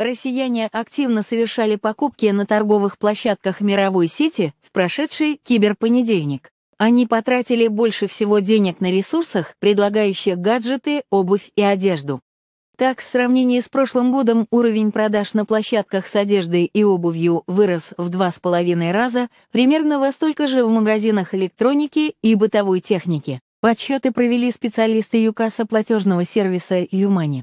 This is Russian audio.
россияне активно совершали покупки на торговых площадках мировой сети в прошедший киберпонедельник. Они потратили больше всего денег на ресурсах, предлагающих гаджеты, обувь и одежду. Так, в сравнении с прошлым годом уровень продаж на площадках с одеждой и обувью вырос в два с половиной раза, примерно во столько же в магазинах электроники и бытовой техники. Подсчеты провели специалисты ЮКАСа платежного сервиса Юмани.